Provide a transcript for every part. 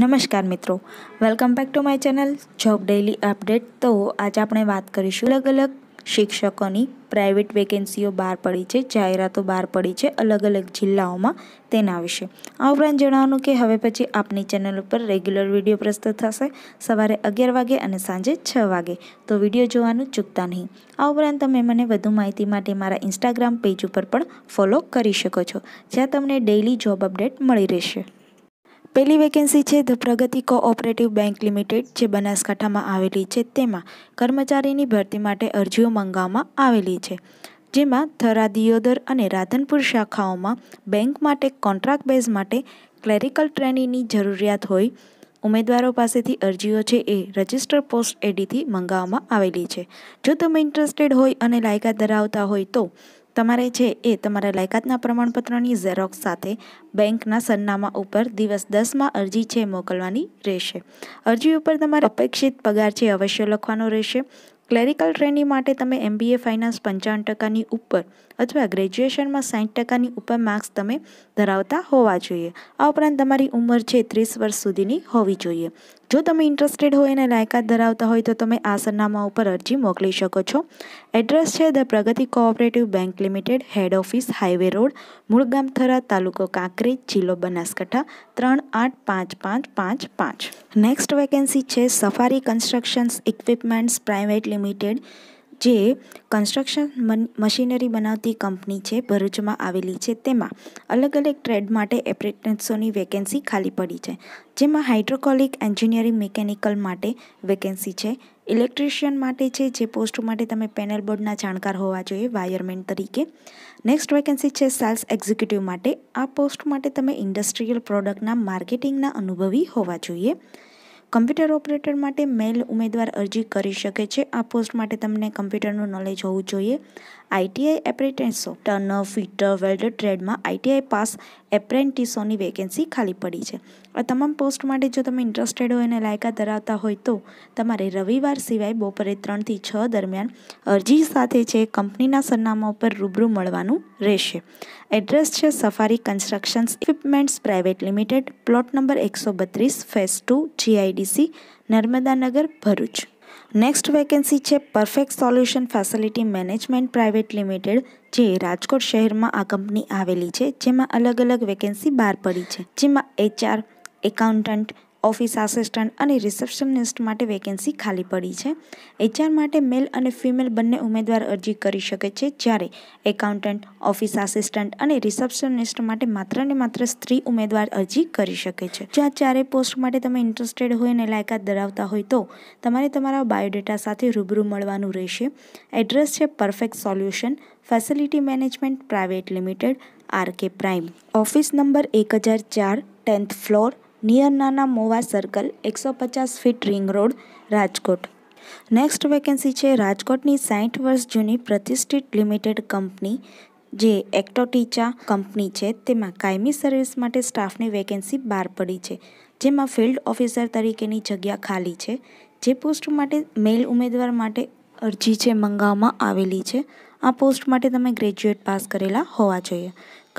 નમસ્કાર મિત્રો welcome back to my channel job daily update તો આજે આપણે વાત કરીશું અલગ અલગ શિક્ષકોની પ્રાઇવેટ વેકેન્સીઓ બહાર પડી છે જાહેરાતો બહાર પડી છે અલગ અલગ જિલ્લાઓમાં તેના વિશે આ ઉપરાંત જણાવવાનું કે હવે પછી આપની ચેનલ ઉપર રેગ્યુલર વિડીયો પ્રસ્તુત થશે સવારે અગિયાર વાગે અને સાંજે છ વાગે તો વિડીયો જોવાનું ચૂકતા નહીં આ ઉપરાંત તમે મને વધુ માહિતી માટે મારા ઇન્સ્ટાગ્રામ પેજ ઉપર પણ ફોલો કરી શકો છો જ્યાં તમને ડેઇલી જોબ અપડેટ મળી રહેશે પહેલી વેકેન્સી છે the Pragati cooperative bank limited જે બનાસકાંઠામાં આવેલી છે તેમાં કર્મચારીની ભરતી માટે અરજીઓ મંગાવવામાં આવેલી છે જેમાં થરા દિયોદર અને રાધનપુર શાખાઓમાં બેંક માટે કોન્ટ્રાક્ટ બેઝ માટે ક્લેરિકલ ટ્રેનિંગની જરૂરિયાત હોય ઉમેદવારો પાસેથી અરજીઓ છે એ રજિસ્ટર પોસ્ટ એડીથી મંગાવવામાં આવેલી છે જો તમે ઇન્ટરેસ્ટેડ હોય અને લાયકાત ધરાવતા હોય તો તમારે છે એ તમારા લાયકાતના પ્રમાણપત્રની ઝેરોક્ષ સાથે બેંકના સરનામા ઉપર દિવસ દસમાં અરજી છે મોકલવાની રહેશે અરજી ઉપર તમારે અપેક્ષિત પગાર છે અવશ્ય લખવાનો રહેશે ક્લેરિકલ ટ્રેનિંગ માટે તમે એમબીએ ફાઇનાન્સ પંચાવન ટકાની ઉપર અથવા ગ્રેજ્યુએશનમાં સાઠ ટકાની ઉપર માર્ક્સ તમે ધરાવતા હોવા જોઈએ આ ઉપરાંત તમારી ઉંમર છે ત્રીસ વર્ષ સુધીની હોવી જોઈએ જો તમે ઇન્ટરેસ્ટેડ હોય અને લાયકાત ધરાવતા હોય તો તમે આ સરનામા ઉપર અરજી મોકલી શકો છો એડ્રેસ છે the Pragati cooperative bank limited head office highway road મૂળગામ થરા તાલુકો કાંકરી જિલ્લો બનાસકાંઠા ત્રણ આઠ પાંચ પાંચ પાંચ પાંચ નેક્સ્ટ વેકેન્સી છે Safari constructions equipments private limited જે કન્સ્ટ્રક્શન મશીનરી બનાવતી કંપની છે ભરૂચમાં આવેલી છે તેમાં અલગ અલગ ટ્રેડ માટે એપ્રેન્ટિસોની વેકેન્સી ખાલી પડી છે જેમાં હાઇડ્રોકોલિક એન્જિનિયરિંગ મિકેનિકલ માટે વેકેન્સી છે ઇલેક્ટ્રિશિયન માટે છે જે પોસ્ટ માટે તમે પેનલ બોર્ડના જાણકાર હોવા જોઈએ વાયરમેન તરીકે નેક્સ્ટ વેકેન્સી છે સેલ્સ એક્ઝિક્યુટિવ માટે આ પોસ્ટ માટે તમે ઇન્ડસ્ટ્રીયલ પ્રોડક્ટના માર્કેટિંગના અનુભવી હોવા જોઈએ કમ્પ્યુટર ઓપરેટર માટે મેલ ઉમેદવાર અરજી કરી શકે છે આ પોસ્ટ માટે તમને કમ્પ્યુટરનું નોલેજ હોવું જોઈએ આઈટીઆઈ એપ્રેન્ટિસો ટર્ન ફિટર વેલ્ડર ટ્રેડમાં આઈટીઆઈ પાસ એપ્રેન્ટિસોની વેકેન્સી ખાલી પડી છે આ તમામ પોસ્ટ માટે જો તમે ઇન્ટરેસ્ટેડ હોય અને લાયકા ધરાવતા હોય તો તમારે રવિવાર સિવાય બપોરે ત્રણથી છ દરમિયાન અરજી સાથે છે કંપનીના સરનામા ઉપર રૂબરૂ મળવાનું રહેશે એડ્રેસ છે Safari constructions equipments private limited plot number એકસો બત્રીસ phase two GIDC Narmadanagar Bharuch next vacancy છે perfect solution facility management private limited જે રાજકોટ શહેરમાં આ કંપની આવેલી છે જેમાં અલગ અલગ વેકેન્સી બહાર પડી છે જેમાં એચઆર એકાઉન્ટન્ટ ઓફિસ આસિસ્ટન્ટ અને રિસેપ્શનિસ્ટ માટે વેકેન્સી ખાલી પડી છે એચઆર માટે મેલ અને ફિમેલ બંને ઉમેદવાર અરજી કરી શકે છે જ્યારે એકાઉન્ટન્ટ ઓફિસ આસિસ્ટન્ટ અને રિસેપ્શનિસ્ટ માટે માત્ર ને માત્ર સ્ત્રી ઉમેદવાર અરજી કરી શકે છે જો આ ચારેય પોસ્ટ માટે તમે ઇન્ટરેસ્ટેડ હોય અને લાયકાત ધરાવતા હોય તો તમારે તમારા બાયોડેટા સાથે રૂબરૂ મળવાનું રહેશે એડ્રેસ છે perfect solution facility management private limited R K prime office number એક હજાર ચાર ટેન્થ ફ્લોર નિયર નાના મોવા સર્કલ એકસો પચાસ feet ring road Rajkot next vacancy છે રાજકોટની સાઠ વર્ષ જૂની પ્રતિષ્ઠિત લિમિટેડ કંપની જે એક્ટોટીચા કંપની છે તેમાં કાયમી સર્વિસ માટે સ્ટાફની વેકેન્સી બહાર પડી છે જેમાં ફિલ્ડ ઓફિસર તરીકેની જગ્યા ખાલી છે જે પોસ્ટ માટે મેલ ઉમેદવાર માટે અરજી છે મંગાવવામાં આવેલી છે આ પોસ્ટ માટે તમે ગ્રેજ્યુએટ પાસ કરેલા હોવા જોઈએ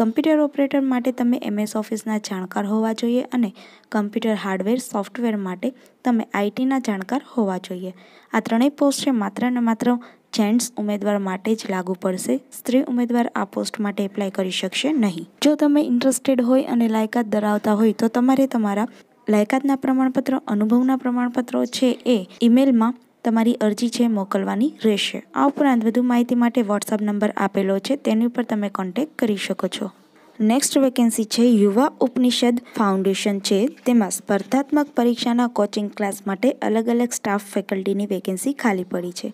કમ્પ્યુટર ઓપરેટર માટે તમે એમએસ ઓફિસના જાણકાર હોવા જોઈએ અને કમ્પ્યુટર હાર્ડવેર સોફ્ટવેર માટે તમે આઈટીના જાણકાર હોવા જોઈએ આ ત્રણેય પોસ્ટે માત્ર ને માત્ર જેન્ટ્સ ઉમેદવાર માટે જ લાગુ પડશે સ્ત્રી ઉમેદવાર આ પોસ્ટ માટે એપ્લાય કરી શકશે નહીં જો તમે ઇન્ટરેસ્ટેડ હોય અને લાયકાત ધરાવતા હોય તો તમારે તમારા લાયકાતના પ્રમાણપત્ર અનુભવના પ્રમાણપત્રો છે એ ઈમેલમાં તમારી અરજી છે મોકલવાની રહેશે આ ઉપરાંત વધુ માહિતી માટે વોટ્સઅપ નંબર આપેલો છે તેની ઉપર તમે કોન્ટેક્ટ કરી શકો છો નેક્સ્ટ વેકેન્સી છે યુવા ઉપનિષદ ફાઉન્ડેશન છે તેમાં સ્પર્ધાત્મક પરીક્ષાના કોચિંગ ક્લાસ માટે અલગ અલગ સ્ટાફ ફેકલ્ટીની વેકેન્સી ખાલી પડી છે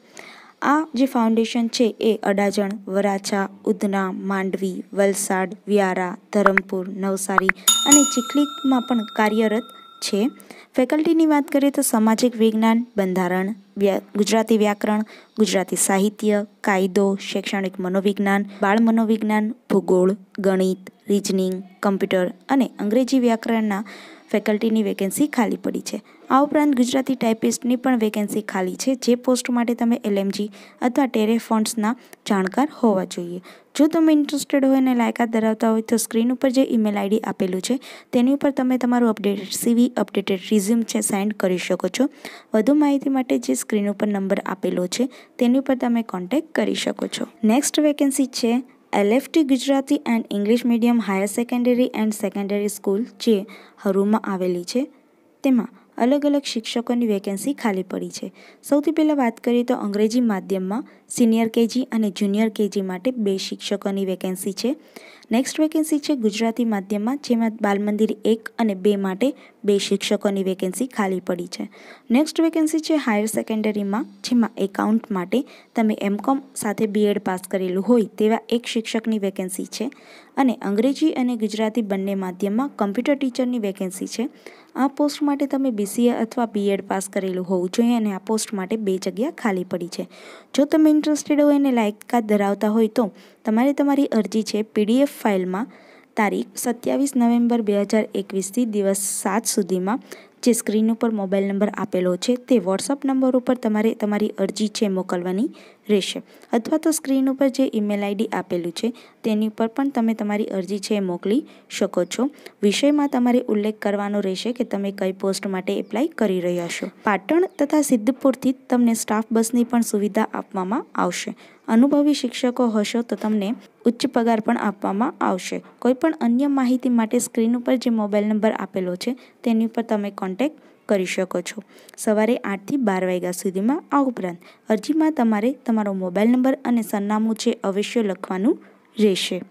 આ જે ફાઉન્ડેશન છે એ અડાજણ વરાછા ઉધના માંડવી વલસાડ વ્યારા ધરમપુર નવસારી અને ચીખલીમાં પણ કાર્યરત છે ફેકલ્ટીની વાત કરીએ તો સામાજિક વિજ્ઞાન બંધારણ ગુજરાતી વ્યાકરણ ગુજરાતી સાહિત્ય કાયદો શૈક્ષણિક મનોવિજ્ઞાન બાળ મનોવિજ્ઞાન ભૂગોળ ગણિત રિઝનિંગ કમ્પ્યુટર અને અંગ્રેજી વ્યાકરણના ફેકલ્ટીની વેકેન્સી ખાલી પડી છે આ ઉપરાંત ગુજરાતી ટાઈપિસ્ટની પણ વેકેન્સી ખાલી છે જે પોસ્ટ માટે તમે એલએમજી અથવા ટેરે જાણકાર હોવા જોઈએ જો તમે ઇન્ટરેસ્ટેડ હોય અને લાયકાત ધરાવતા હોય તો સ્ક્રીન ઉપર જે ઈમેલ આઈડી આપેલું છે તેની ઉપર તમે તમારું અપડેટેડ સીવી અપડેટેડ રિઝ્યુમ છે સેન્ડ કરી શકો છો વધુ માહિતી માટે જે સ્ક્રીન ઉપર નંબર આપેલો છે તેની ઉપર તમે કોન્ટેક્ટ કરી શકો છો નેક્સ્ટ વેકેન્સી છે L F T Gujarati and English medium higher secondary and secondary school જે હરૂમાં આવેલી છે તેમાં અલગ અલગ શિક્ષકોની વેકેન્સી ખાલી પડી છે સૌથી પહેલાં વાત કરીએ તો અંગ્રેજી માધ્યમમાં સિનિયર કેજી અને જુનિયર કેજી માટે બે શિક્ષકોની વેકેન્સી છે નેક્સ્ટ વેકેન્સી છે ગુજરાતી માધ્યમમાં જેમાં બાલમંદિર એક અને બે માટે બે શિક્ષકોની વેકેન્સી ખાલી પડી છે નેક્સ્ટ વેકેન્સી છે હાયર સેકન્ડરીમાં જેમાં એકાઉન્ટ માટે તમે એમકોમ સાથે બીએડ પાસ કરેલું હોય તેવા એક શિક્ષકની વેકેન્સી છે અને અંગ્રેજી અને ગુજરાતી બંને માધ્યમમાં કમ્પ્યુટર ટીચરની વેકેન્સી છે આ પોસ્ટ માટે તમે બીસીએ અથવા બીએડ પાસ કરેલું હોવું જોઈએ અને આ પોસ્ટ માટે બે જગ્યા ખાલી પડી છે જો તમે ઇન્ટરેસ્ટેડ હોય અને લાયકાત ધરાવતા હોય તો તમારે તમારી અરજી છે પીડીએફ ફાઇલમાં તારીખ સત્યાવીસ નવેમ્બર બે હજાર એકવીસથી દિવસ સાત સુધીમાં જે સ્ક્રીન ઉપર મોબાઈલ નંબર આપેલો છે તે વોટ્સઅપ નંબર ઉપર તમારે તમારી અરજી છે મોકલવાની રહેશે અથવા તો સ્ક્રીન ઉપર જે ઈમેલ આઈડી આપેલું છે તેની ઉપર પણ તમે તમારી અરજી છે એ મોકલી શકો છો વિષયમાં તમારે ઉલ્લેખ કરવાનો રહેશે કે તમે કઈ પોસ્ટ માટે એપ્લાય કરી રહ્યા છો પાટણ તથા સિદ્ધપુરથી તમને સ્ટાફ બસની પણ સુવિધા આપવામાં આવશે અનુભવી શિક્ષકો હશો તો તમને ઉચ્ચ પગાર પણ આપવામાં આવશે કોઈપણ અન્ય માહિતી માટે સ્ક્રીન ઉપર જે મોબાઈલ નંબર આપેલો છે તેની ઉપર તમે કોન્ટેક્ટ કરી શકો છો સવારે આઠથી બાર વાગ્યા સુધીમાં આ ઉપરાંત અરજીમાં તમારે તમારો મોબાઈલ નંબર અને સરનામું છે અવશ્ય લખવાનું રહેશે